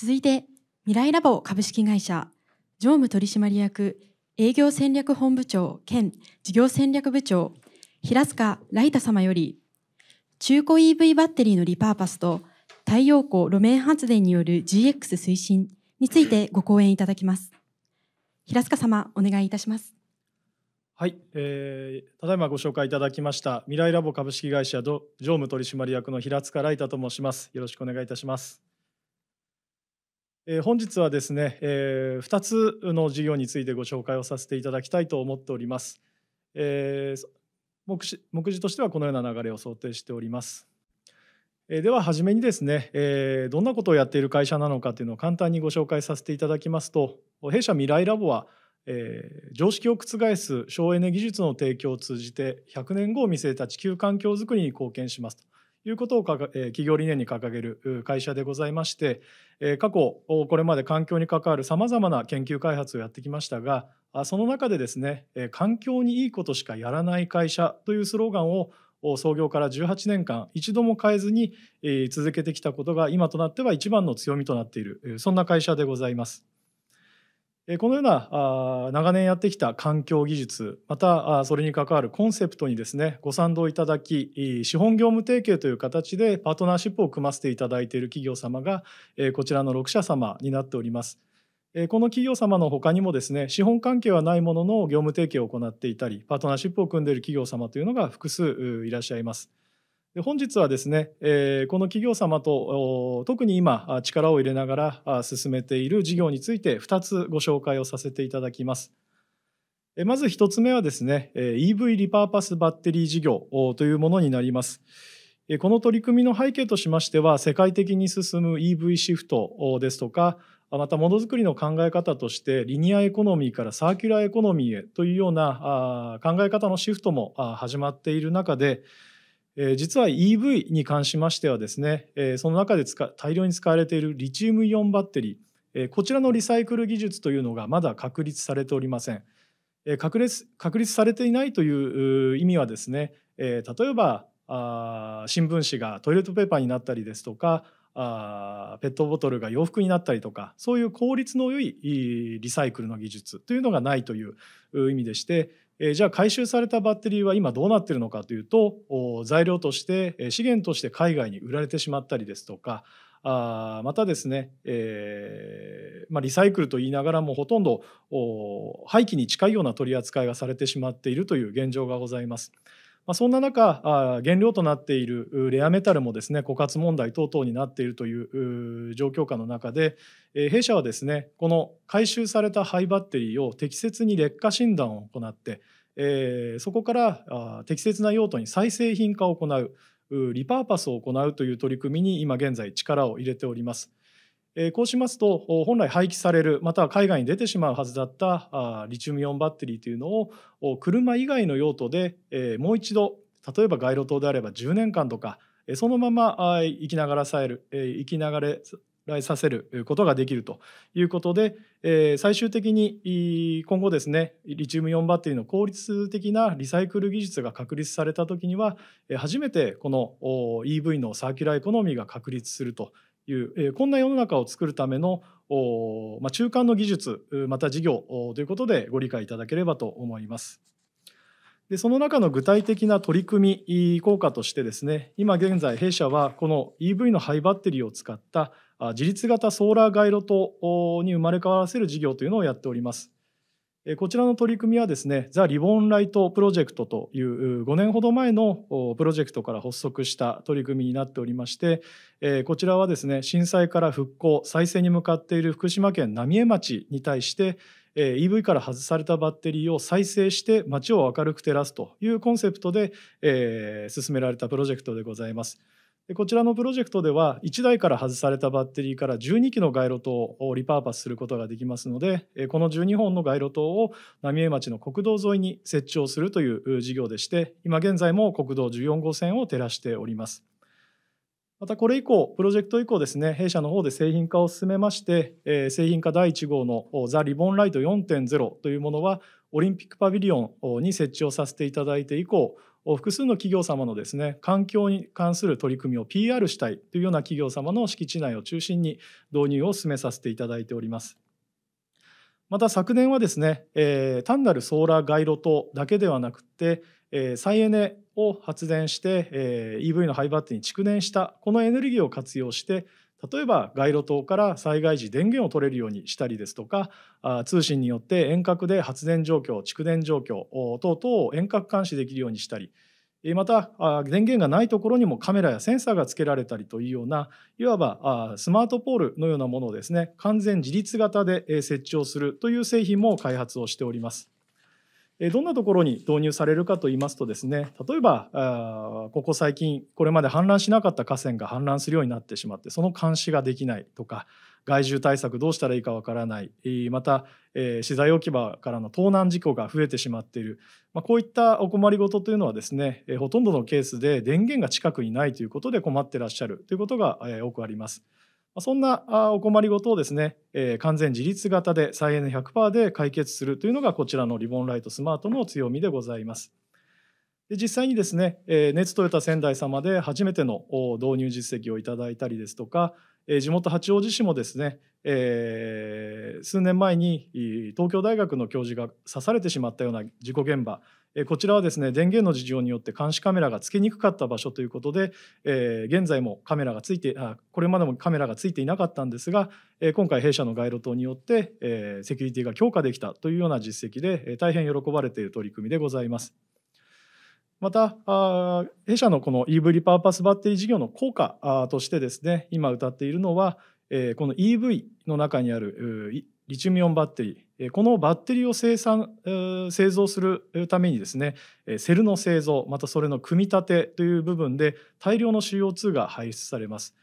続いて未来ラボ株式会社常務取締役営業戦略本部長兼事業戦略部長平塚ライタ様より中古 EV バッテリーのリパーパスと太陽光路面発電による GX 推進についてご講演いただきます平塚様お願いいたしますはい、えー、ただいまご紹介いただきました未来ラボ株式会社常務取締役の平塚ライタと申しますよろしくお願いいたします本日はですね、2つの事業についてご紹介をさせていただきたいと思っております。えー、目次としてはこのような流れを想定しております。では初めにですね、どんなことをやっている会社なのかというのを簡単にご紹介させていただきますと弊社未来ラボは、常識を覆す省エネ技術の提供を通じて100年後を見据えた地球環境づくりに貢献しますと。いうことを企業理念に掲げる会社でございまして過去これまで環境に関わるさまざまな研究開発をやってきましたがその中でですね環境にいいことしかやらない会社というスローガンを創業から18年間一度も変えずに続けてきたことが今となっては一番の強みとなっているそんな会社でございます。このような長年やってきた環境技術またそれに関わるコンセプトにですねご賛同いただき資本業務提携という形でパートナーシップを組ませていただいている企業様がこちらの6社様になっております。この企業様の他にもですね資本関係はないものの業務提携を行っていたりパートナーシップを組んでいる企業様というのが複数いらっしゃいます。本日はですね、えこの企業様と特に今力を入れながら進めている事業について2つご紹介をさせていただきます。まず1つ目はですね、EV リパーパスバッテリー事業というものになります。この取り組みの背景としましては、世界的に進む EV シフトですとか、またものづくりの考え方としてリニアエコノミーからサーキュラーエコノミーへというような考え方のシフトも始まっている中でえ実は EV に関しましてはですね、えその中で使大量に使われているリチウムイオンバッテリー、えこちらのリサイクル技術というのがまだ確立されておりません。え確立確立されていないという意味はですね、え例えばあ新聞紙がトイレットペーパーになったりですとかあペットボトルが洋服になったりとかそういう効率の良いリサイクルの技術というのがないという意味でしてえじゃあ回収されたバッテリーは今どうなっているのかというと材料として資源として海外に売られてしまったりですとかあまたですね、えー、まあ、リサイクルと言いながらもほとんど廃棄に近いような取り扱いがされてしまっているという現状がございます。まあ、そんな中あ原料となっているレアメタルもですね枯渇問題等々になっているという状況下の中で、え弊社はですねこの回収された廃バッテリーを適切に劣化診断を行って、えそこからあ適切な用途に再製品化を行うリパーパスを行うという取り組みに今現在力を入れております。えこうしますと本来廃棄されるまたは海外に出てしまうはずだったあリチウムイオンバッテリーというのを車以外の用途で、えもう一度例えば街路灯であれば10年間とかそのまま生きながらさえる生きながらさせることができるということで、え最終的に今後ですねリチウムイオンバッテリーの効率的なリサイクル技術が確立された時には初めてこの EV のサーキュラーエコノミーが確立するという、えー、こんな世の中を作るためのお、まあ、中間の技術また事業ということでご理解いただければと思います。でその中の具体的な取り組み効果としてですね今現在弊社はこの EV のハイバッテリーを使った自立型ソーラー街路灯に生まれ変わらせる事業というのをやっております。こちらの取り組みはですね、ザ・リボンライトプロジェクトという5年ほど前のプロジェクトから発足した取り組みになっておりまして、こちらはですね、震災から復興、再生に向かっている福島県浪江町に対して、EV から外されたバッテリーを再生して街を明るく照らすというコンセプトで進められたプロジェクトでございます。でこちらのプロジェクトでは1台から外されたバッテリーから12基の街路灯をリパーパスすることができますのでこの12本の街路灯を浪江町の国道沿いに設置をするという事業でして今現在も国道14号線を照らしております。またこれ以降、プロジェクト以降ですね、弊社の方で製品化を進めまして、製品化第1号のザ・リボンライト4.0というものは、オリンピックパビリオンに設置をさせていただいて以降複数の企業様のですね環境に関する取り組みを PR したいというような企業様の敷地内を中心に導入を進めさせていただいております。また昨年はですね、えー、単なるソーラー街路灯だけではなくて、えー、再エネを発電して、えー、EV のハイバッテリーに蓄電したこのエネルギーを活用して例えば街路灯から災害時電源を取れるようにしたりですとか通信によって遠隔で発電状況蓄電状況等々を遠隔監視できるようにしたりまた電源がないところにもカメラやセンサーがつけられたりというようないわばスマートポールのようなものをですね完全自立型で設置をするという製品も開発をしております。どんなところに導入されるかと言いますとですね例えばここ最近これまで氾濫しなかった河川が氾濫するようになってしまってその監視ができないとか害獣対策どうしたらいいかわからないまた、え資材置き場からの盗難事故が増えてしまっている、まこういったお困りごとというのはですね、えほとんどのケースで電源が近くにないということで困ってらっしゃるということが、え多くあります。そんなお困りごとをですね、え完全自立型で再エネ100%で解決するというのがこちらのリボンライトスマートの強みでございます。で実際にですね、え熱トヨタ仙台様で初めての導入実績をいただいたりですとか、え地元八王子市もですね、えー、数年前に東京大学の教授が刺されてしまったような事故現場、こちらはですね電源の事情によって監視カメラがつけにくかった場所ということで、え現在もカメラがついてあこれまでもカメラがついていなかったんですが、え今回弊社の街路灯によって、えセキュリティが強化できたというような実績で、え大変喜ばれている取り組みでございます。また弊社のこの EV リパーパスバッテリー事業の効果としてですね今歌っているのはこの EV の中にあるリチウムイオンバッテリーこのバッテリーを生産製造するためにですねセルの製造またそれの組み立てという部分で大量の CO2 が排出されます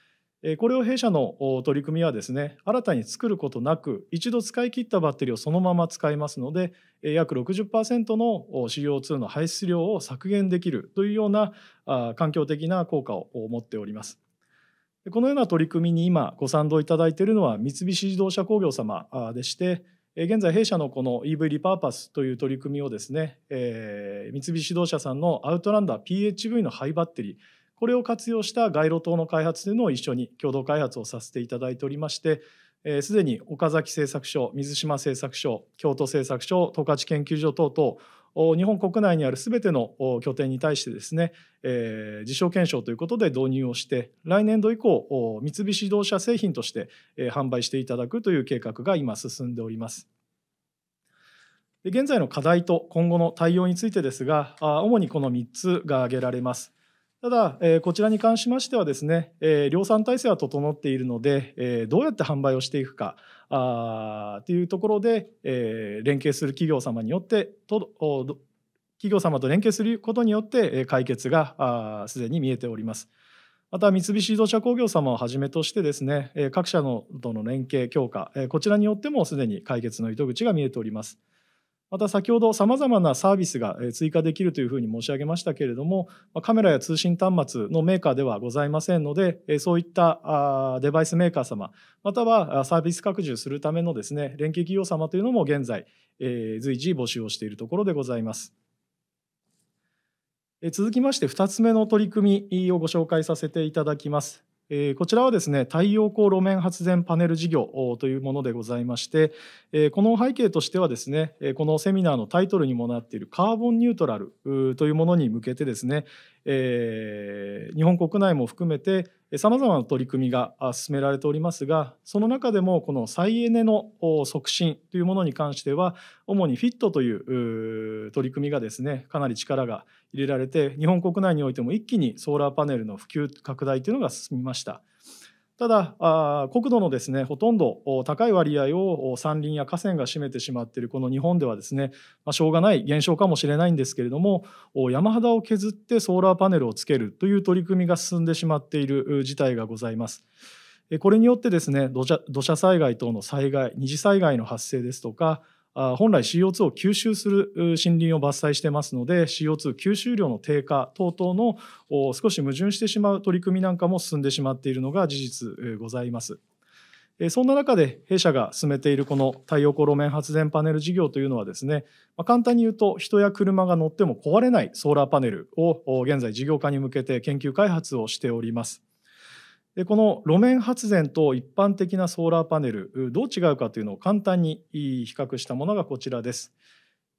これを弊社の取り組みはですね新たに作ることなく一度使い切ったバッテリーをそのまま使いますので約60%の CO2 の排出量を削減できるというような環境的な効果を持っておりますこのような取り組みに今ご賛同いただいているのは三菱自動車工業様でして現在弊社のこの EV リパーパスという取り組みをですね、えー、三菱自動車さんのアウトランダー PHV のハイバッテリーこれを活用した街路灯の開発というのを一緒に共同開発をさせていただいておりましてすで、えー、に岡崎製作所水島製作所京都製作所十勝研究所等々日本国内にある全ての拠点に対してですね、え称検証ということで導入をして来年度以降三菱自動車製品として販売していただくという計画が今進んでおります。現在の課題と今後の対応についてですが主にこの3つが挙げられます。ただ、えこちらに関しましてはですね、え量産体制は整っているので、えどうやって販売をしていくかあというところで、え連携する企業様によってと企業様と連携することによって解決がすでに見えております。また三菱自動車工業様をはじめとしてですね各社のとの連携強化こちらによってもすでに解決の糸口が見えております。また先ほどさまざまなサービスが追加できるというふうに申し上げましたけれどもカメラや通信端末のメーカーではございませんのでそういったデバイスメーカー様またはサービス拡充するためのですね連携企業様というのも現在随時募集をしているところでございます。続きまして2つ目の取り組みをご紹介させていただきます。えこちらはですね太陽光路面発電パネル事業というものでございまして、えこの背景としてはですねこのセミナーのタイトルにもなっているカーボンニュートラルというものに向けてですね、えー、日本国内も含めてさまざまな取り組みが進められておりますがその中でもこの再エネの促進というものに関しては主に FIT という取り組みがですねかなり力が入れられて日本国内においても一気にソーラーパネルの普及拡大というのが進みました。ただ、国土のですねほとんど高い割合を山林や河川が占めてしまっているこの日本ではですね、まあ、しょうがない現象かもしれないんですけれども山肌を削ってソーラーパネルをつけるという取り組みが進んでしまっている事態がございます。これによってですね土砂災害等の災害二次災害の発生ですとか本来 CO2 を吸収する森林を伐採してますので CO2 吸収量の低下等々の少し矛盾してしまう取り組みなんかも進んでしまっているのが事実ございます。そんな中で弊社が進めているこの太陽光路面発電パネル事業というのはですね、ま簡単に言うと人や車が乗っても壊れないソーラーパネルを現在事業化に向けて研究開発をしております。でこの路面発電と一般的なソーラーパネルどう違うかというのを簡単に比較したものがこちらです。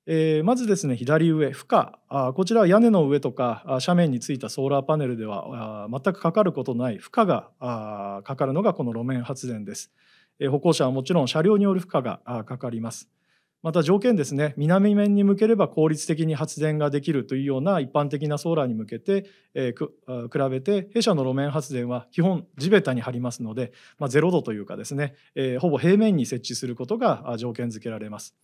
えー、まずですね左上負荷あこちらは屋根の上とか斜面についたソーラーパネルでは全くかかることない負荷がかかるのがこの路面発電です、えー、歩行者はもちろん車両による負荷がかかりますまた条件ですね南面に向ければ効率的に発電ができるというような一般的なソーラーに向けて、えー、比べて弊社の路面発電は基本地べたに張りますので、まあ、0度というかですね、えー、ほぼ平面に設置することが条件付けられます。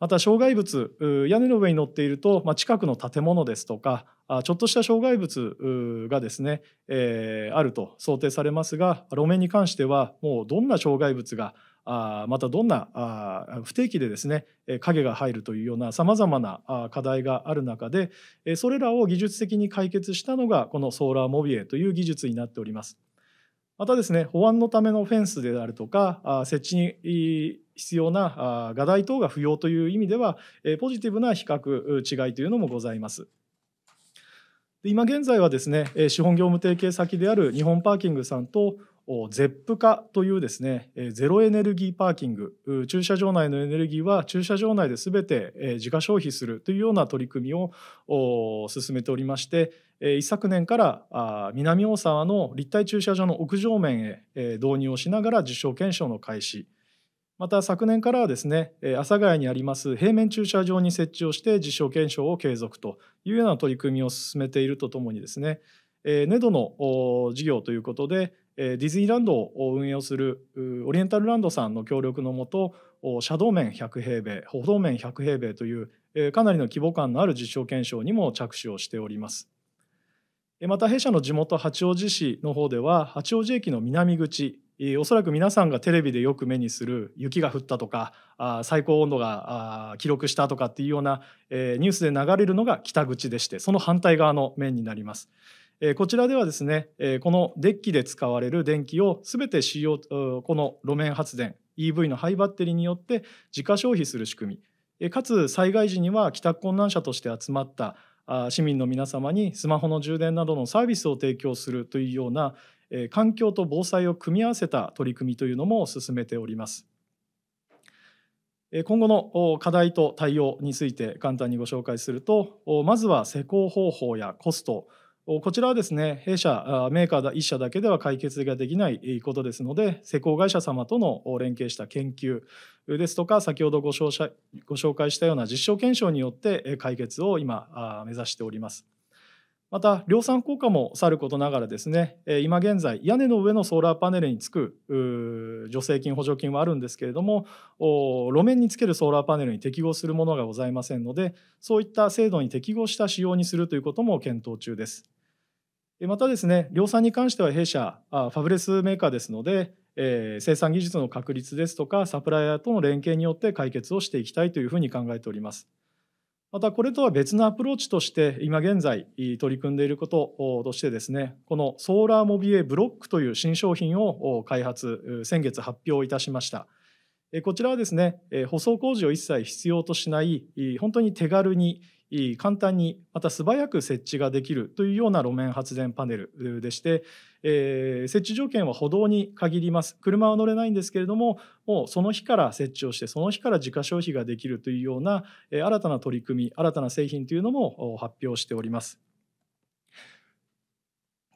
また障害物屋根の上に乗っていると、まあ、近くの建物ですとかちょっとした障害物がですね、えー、あると想定されますが路面に関してはもうどんな障害物があまたどんなあ不定期でですね影が入るというようなさまざまな課題がある中でそれらを技術的に解決したのがこのソーラーモビエという技術になっております。またですね保安のためのフェンスであるとか設置に必要な画題等が不要という意味ではポジティブな比較違いというのもございます。今現在はですね資本業務提携先である日本パーキングさんとゼップ化というですね、ゼロエネルギーパーキング、駐車場内のエネルギーは駐車場内で全て自家消費するというような取り組みを進めておりまして、一昨年から南大沢の立体駐車場の屋上面へ導入をしながら実証検証の開始、また昨年からはですね、阿佐ヶ谷にあります平面駐車場に設置をして実証検証を継続というような取り組みを進めているとともにですね、えー、ネドの事業ということで、えディズニーランドを運営をするオリエンタルランドさんの協力のもと車道面100平米歩道面100平米という、えかなりの規模感のある実証検証にも着手をしております。また弊社の地元八王子市の方では八王子駅の南口おそらく皆さんがテレビでよく目にする雪が降ったとか最高温度が記録したとかっていうようなニュースで流れるのが北口でしてその反対側の面になります。えこちらではですね、えこのデッキで使われる電気を全て CO この路面発電 EV のハイバッテリーによって自家消費する仕組み、えかつ災害時には帰宅困難者として集まった市民の皆様にスマホの充電などのサービスを提供するというような環境と防災を組み合わせた取り組みというのも進めております。今後の課題と対応について簡単にご紹介するとまずは施工方法やコストこちらはですね、弊社、メーカー1社だけでは解決ができないことですので、施工会社様との連携した研究ですとか、先ほどご紹介したような実証検証によって解決を今、目指しております。また、量産効果もさることながらですね、今現在、屋根の上のソーラーパネルにつく助成金、補助金はあるんですけれども、路面につけるソーラーパネルに適合するものがございませんので、そういった制度に適合した仕様にするということも検討中です。またですね量産に関しては弊社ファブレスメーカーですので、生産技術の確立ですとかサプライヤーとの連携によって解決をしていきたいというふうに考えております。またこれとは別のアプローチとして今現在取り組んでいることとしてですねこのソーラーモビエブロックという新商品を開発先月発表いたしましたこちらはですね舗装工事を一切必要としない本当に手軽に簡単にまた素早く設置ができるというような路面発電パネルでして、えー、設置条件は歩道に限ります車は乗れないんですけれどももうその日から設置をしてその日から自家消費ができるというような、え新たな取り組み新たな製品というのも発表しております。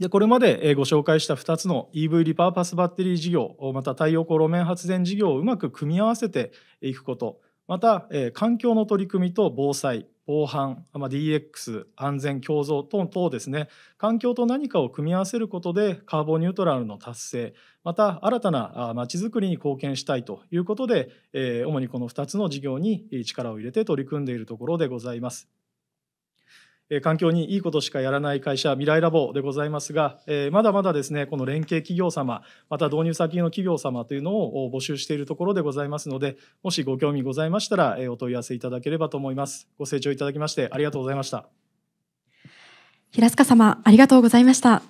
でこれまでご紹介した2つの EV リパーパスバッテリー事業また太陽光路面発電事業をうまく組み合わせていくことまた環境の取り組みと防災防犯、DX、安全、共存等々ですね、環境と何かを組み合わせることでカーボンニュートラルの達成、また新たなまちづくりに貢献したいということで、主にこの2つの事業に力を入れて取り組んでいるところでございます。環境にいいことしかやらない会社未来ラボでございますが、えまだまだですねこの連携企業様また導入先の企業様というのを募集しているところでございますのでもしご興味ございましたら、えお問い合わせいただければと思いますご清聴いただきましてありがとうございました平塚様ありがとうございました